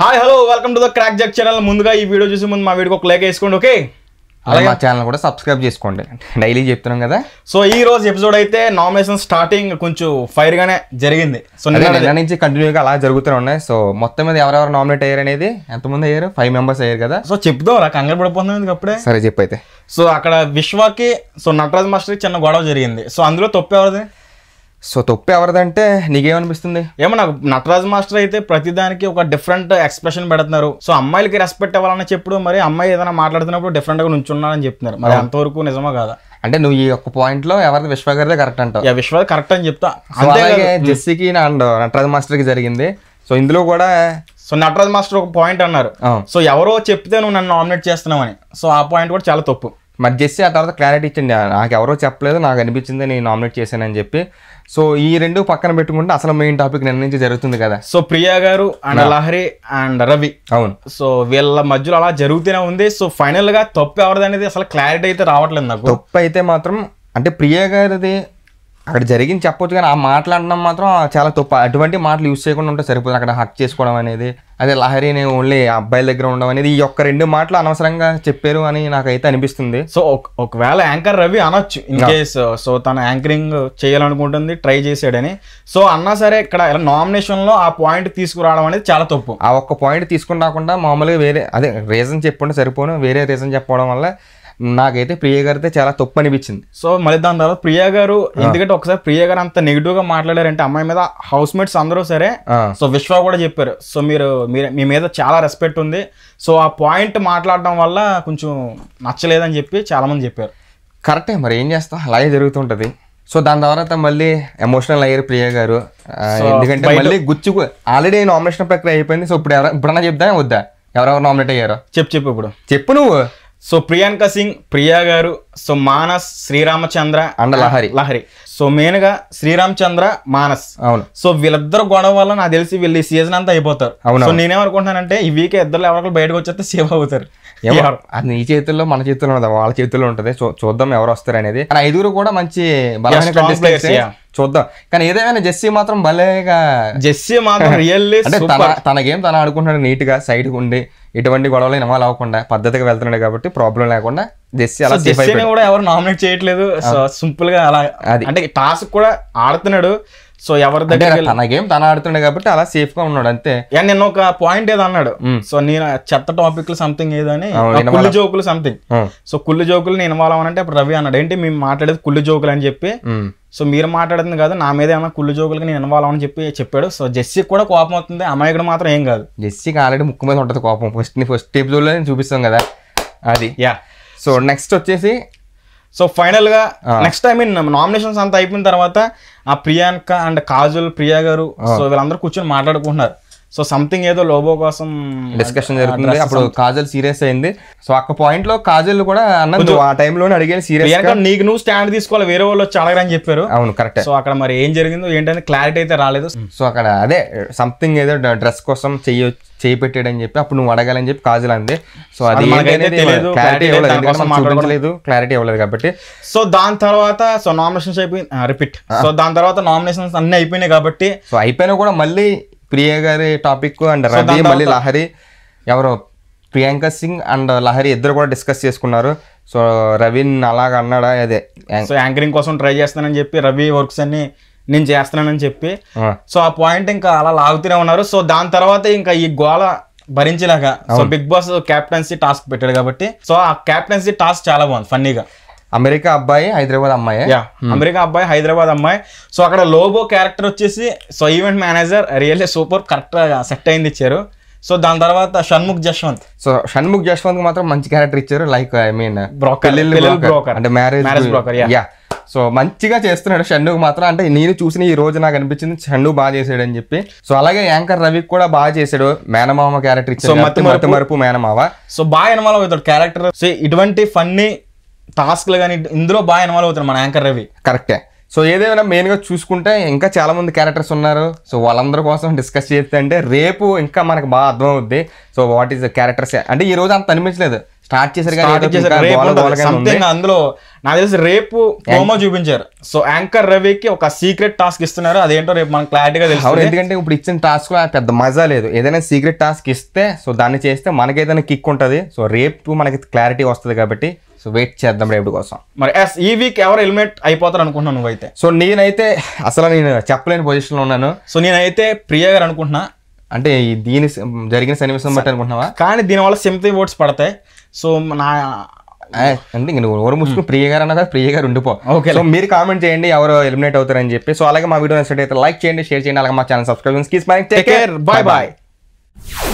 hi hello welcome to the crack jack channel ముందుగా ఈ video చూసి ముందు మా వీడియోకి ఒక లైక్ వేసుకోండి ఓకే అలాగే మా ఛానల్ కూడా సబ్స్క్రైబ్ చేసుకోండి డైలీ చెప్తున్నాం కదా సో ఈ రోజు ఎపిసోడ్ అయితే నామినేషన్ స్టార్టింగ్ కొంచెం ఫైర్ గానే జరిగింది సో నిన్న నుంచి కంటిన్యూగా అలా జరుగుతూనే ఉన్నాయి సో మొత్తం మీద ఎవరెవరు నామినేట్ అయ్యారు అనేది ఎంతమంది అయ్యారు ఫైవ్ మెంబర్స్ అయ్యారు కదా సో చెప్దాం రా కంగారు పడిపోతుంది అప్పుడే సరే చెప్పైతే సో అక్కడ విశ్వాకి సో నటరాజ్ మాస్టర్ చిన్న గొడవ జరిగింది సో అందులో తప్పు ఎవరిది సో తప్పు ఎవరిదంటే నీకేమనిపిస్తుంది ఏమో నాకు నటరాజ్ మాస్టర్ అయితే ప్రతిదానికి ఒక డిఫరెంట్ ఎక్స్ప్రెషన్ పెడుతున్నారు సో అమ్మాయిలకి రెస్పెక్ట్ ఇవ్వాలని చెప్పుడు మరి అమ్మాయి ఏదైనా మాట్లాడుతున్నప్పుడు డిఫరెంట్ గా నుంచున్నానని చెప్తున్నారు మరి అంతవరకు నిజమో కాదా అంటే నువ్వు ఈ ఒక్క పాయింట్ లో ఎవరిది విశ్వగారిదే కరెక్ట్ అంటావు విశ్వ కరెక్ట్ అని చెప్తా అలాగే జెస్సీకి అండ్ నటరాజ్ మాస్టర్ కి జరిగింది సో ఇందులో కూడా సో నటరాజ్ మాస్టర్ ఒక పాయింట్ అన్నారు సో ఎవరో చెప్తే నువ్వు నన్ను నామినేట్ చేస్తున్నావని సో ఆ పాయింట్ కూడా చాలా తప్పు మరి జెస్సీ ఆ తర్వాత క్లారిటీ ఇచ్చింది నాకు ఎవరో చెప్పలేదు నాకు అనిపించింది నేను నామినేట్ చేశానని చెప్పి సో ఈ రెండు పక్కన పెట్టుకుంటే అసలు మెయిన్ టాపిక్ నిన్న నుంచి జరుగుతుంది కదా సో ప్రియా గారు అండ్ లహరి అండ్ రవి అవును సో వీళ్ళ మధ్యలో అలా జరుగుతూనే ఉంది సో ఫైనల్ గా తప్పు ఎవరిది అనేది అసలు క్లారిటీ అయితే రావట్లేదు నాకు తప్పు అయితే మాత్రం అంటే ప్రియా గారిది అక్కడ జరిగింది చెప్పొచ్చు కానీ ఆ మాట్లాడడం మాత్రం చాలా తప్పు అటువంటి మాటలు యూజ్ చేయకుండా ఉంటే సరిపోతుంది అక్కడ హక్ చేసుకోవడం అనేది అదే లహరిని ఓన్లీ అబ్బాయిల దగ్గర ఉండడం అనేది ఈ యొక్క రెండు మాటలు అనవసరంగా చెప్పారు అని నాకైతే అనిపిస్తుంది సో ఒకవేళ యాంకర్ రవి అనొచ్చు ఇన్ కేస్ సో తన యాంకరింగ్ చేయాలనుకుంటుంది ట్రై చేశాడని సో అన్నా సరే ఇక్కడ నామినేషన్లో ఆ పాయింట్ తీసుకురావడం అనేది చాలా తప్పు ఆ ఒక్క పాయింట్ తీసుకుని రాకుండా మామూలుగా వేరే అదే రీజన్ చెప్పుకుంటే సరిపోను వేరే రీజన్ చెప్పడం వల్ల నాకైతే ప్రియ గారితే చాలా తప్పు అనిపించింది సో మళ్ళీ దాని తర్వాత ప్రియ గారు ఎందుకంటే ఒకసారి ప్రియ గారు అంత నెగిటివ్ గా మాట్లాడారంటే అమ్మాయి మీద హౌస్ మేట్స్ అందరూ సరే సో విశ్వ కూడా చెప్పారు సో మీరు మీ మీద చాలా రెస్పెక్ట్ ఉంది సో ఆ పాయింట్ మాట్లాడడం వల్ల కొంచెం నచ్చలేదని చెప్పి చాలా మంది చెప్పారు కరెక్టే మరి ఏం చేస్తాం అలాగే జరుగుతుంటది సో దాని తర్వాత మళ్ళీ ఎమోషనల్ అయ్యారు ప్రియ గారు ఎందుకంటే మళ్ళీ గుచ్చు ఆల్రెడీ నామినేషన్ ప్రక్రియ అయిపోయింది సో ఇప్పుడు ఎవరైనా చెప్తా వద్దా ఎవరెవరు నామినేట్ అయ్యారో చెప్పు చెప్పు ఇప్పుడు చెప్పు నువ్వు సో ప్రియాంక సింగ్ ప్రియా గారు so Manas Sriramachandra and Lahari Lahari so main గా శ్రీరామచంద్ర మానస్ అవును సో వీళ్ళిద్దరు గొడవ వల్ల నాకు తెలిసి వీళ్ళు ఈ సీజన్ అంతా అయిపోతారు అవును సో నేనేమనుకుంటున్నానంటే ఈ వీక్ ఇద్దరు ఎవరికి బయటకు వచ్చేస్తే సేవ్ అవుతారు ఎవరు అది నీ చేతుల్లో మన చేతుల్లో ఉంటుంది వాళ్ళ చేతుల్లో ఉంటుంది చూద్దాం ఎవరు వస్తారు అనేది మన ఐదుగురు కూడా మంచి చూద్దాం కానీ ఏదేమైనా జెస్సీ మాత్రం భలేగా జెస్సీ మాత్రం రియల్లీ తన గేమ్ తను ఆడుకుంటున్నాడు నీట్ గా సైడ్ ఉండి ఇటువంటి గొడవలు ఇన్వాల్వ్ అవ్వకుండా పద్ధతిగా వెళ్తున్నాడు కాబట్టి ప్రాబ్లం లేకుండా జెస్సీ అలా కూడా ఎవరు నామినేట్ చేయట్లేదు సింపుల్ గా అలా అంటే టాస్క్ కూడా ఆడుతున్నాడు సో ఎవరి దగ్గర తన గేమ్ తన ఆడుతున్నాడు కాబట్టి అలా సేఫ్ గా ఉన్నాడు అంతే అండ్ నేను ఒక పాయింట్ ఏదో అన్నాడు సో నేను చెత్త టాపిక్ సంథింగ్ ఏదో అని కుళ్ళు జోకులు సంథింగ్ సో కుళ్ళు జోకులు నేను ఇన్వాల్వ్ అవ్వాలంటే అప్పుడు రవి అన్నాడు ఏంటి మేము మాట్లాడేది కుళ్ళు జోకులు అని చెప్పి సో మీరు మాట్లాడుతుంది కాదు నా మీద ఏమైనా కుళ్ళు జోకులకి నేను ఇన్వాల్వ్ అని చెప్పి చెప్పాడు సో జెస్సీకి కూడా కోపం అవుతుంది కూడా మాత్రం ఏం కాదు జెస్సీకి ఆల్రెడీ ముక్కు మీద ఉంటుంది కోపం ఫస్ట్ ఫస్ట్ లో నేను చూపిస్తాం కదా అది యా సో నెక్స్ట్ వచ్చేసి సో ఫైనల్గా నెక్స్ట్ ఐ మీన్ నామినేషన్స్ అంతా అయిపోయిన తర్వాత ఆ ప్రియాంక అండ్ కాజుల్ ప్రియా గారు సో వీళ్ళందరూ కూర్చొని మాట్లాడుకుంటున్నారు సో సంథింగ్ ఏదో లోబో కోసం డిస్కషన్ జరుగుతుంది అప్పుడు కాజల్ సీరియస్ అయింది సో అక్క పాయింట్ లో కాజల్ కూడా అన్న ఆ టైంలో అడిగాను సీరియస్ నీకు నువ్వు స్టాండ్ తీసుకోవాలి వేరే వాళ్ళు వచ్చి అడగరని చెప్పారు అవును కరెక్ట్ సో అక్కడ మరి ఏం జరిగిందో ఏంటంటే క్లారిటీ అయితే రాలేదు సో అక్కడ అదే సంథింగ్ ఏదో డ్రెస్ కోసం చెయ్యి చేయి పెట్టాడని చెప్పి అప్పుడు నువ్వు అడగాలని చెప్పి కాజల్ అంది సో అది క్లారిటీ ఇవ్వలేదు క్లారిటీ ఇవ్వలేదు కాబట్టి సో దాని తర్వాత సో నామినేషన్స్ అయిపోయింది రిపీట్ సో దాని తర్వాత నామినేషన్స్ అన్ని అయిపోయినాయి కాబట్టి సో అయిపోయినా కూడా మళ్ళీ ప్రియ గారి టాపిక్ అండ్ రవి మళ్ళీ లహరి ఎవరు ప్రియాంక సింగ్ అండ్ లహరి ఇద్దరు కూడా డిస్కస్ చేసుకున్నారు సో రవిన్ అలాగ అన్నాడా అదే సో యాంకరింగ్ కోసం ట్రై చేస్తానని చెప్పి రవి వర్క్స్ అన్ని నేను చేస్తున్నానని చెప్పి సో ఆ పాయింట్ ఇంకా అలా లాగుతూనే ఉన్నారు సో దాని తర్వాత ఇంకా ఈ గోళ భరించేలాగా so Bigg Boss captaincy task పెట్టాడు కాబట్టి సో ఆ క్యాప్టెన్సీ టాస్క్ చాలా బాగుంది ఫన్నీగా అమెరికా అబ్బాయి హైదరాబాద్ అమ్మాయి అమెరికా అబ్బాయి హైదరాబాద్ అమ్మాయి సో అక్కడ లోబో క్యారెక్టర్ వచ్చేసి so event manager really super correct set అయింది ఇచ్చారు సో దాని తర్వాత షణ్ముఖ్ జస్వంత్ సో షణ్ముఖ్ జస్వంత్ మాత్రం మంచి క్యారెక్టర్ ఇచ్చారు like I mean broker broker అంటే marriage marriage broker yeah so మంచిగా చేస్తున్నాడు షన్ను మాత్రం అంటే నేను చూసిన ఈ రోజు నాకు అనిపించింది షన్ను బాగా చేశాడు అని చెప్పి సో అలాగే యాంకర్ రవి కూడా బాగా చేశాడు మేనమామ క్యారెక్టర్ ఇచ్చాడు మేనమావ సో బాగా ఇన్వాల్వ్ అవుతాడు క్యారెక్టర్ సో ఇటువంటి ఫన్నీ టాస్క్లు కానీ ఇందులో బాగా ఇన్వాల్వ్ అవుతారు మన యాంకర్ రవి కరెక్టే సో ఏదేమైనా మెయిన్గా చూసుకుంటే ఇంకా చాలామంది క్యారెక్టర్స్ ఉన్నారు సో వాళ్ళందరి కోసం డిస్కస్ చేస్తే అంటే రేపు ఇంకా మనకు బాగా అర్థమవుద్ది so what is the characters అంటే ఈ రోజు అంత అనిపించలేదు స్టార్ట్ చేశారు అందులో నాకు తెలిసి రేపు ప్రోమో చూపించారు సో యాంకర్ రవికి ఒక సీక్రెట్ టాస్క్ ఇస్తున్నారు అదేంటో రేపు మనం క్లారిటీగా తెలుసు ఎందుకంటే ఇప్పుడు ఇచ్చిన టాస్క్ పెద్ద మజా లేదు ఏదైనా సీక్రెట్ టాస్క్ ఇస్తే సో దాన్ని చేస్తే మనకి ఏదైనా కిక్ ఉంటుంది సో రేపు మనకి క్లారిటీ వస్తుంది కాబట్టి సో వెయిట్ చేద్దాం రేపు కోసం మరి ఎస్ ఈ వీక్ ఎవరు హెల్మెట్ అయిపోతారు అనుకుంటున్నాను నువ్వైతే సో నేనైతే అసలు నేను చెప్పలేని పొజిషన్లో ఉన్నాను సో నేనైతే ప్రియా గారు అనుకుంటున్నా అంటే దీని జరిగిన సన్నివేశం బట్టి అనుకుంటున్నావా కానీ దీనివల్ల సింపతి ఓట్స్ పడతాయి సో నా అంటే నువ్వు ఎవరు ముసుకుని ప్రియ గారు అన్నదా ప్రియ గారు ఉండిపో ఓకే సో మీరు కామెంట్ చేయండి ఎవరు ఎలిమినేట్ అవుతారని చెప్పి సో అలాగే మా వీడియో నచ్చినట్టు అయితే లైక్ చేయండి షేర్ చేయండి అలాగే మా ఛానల్ సబ్స్క్రైబ్ చేసి బాయ్ బాయ్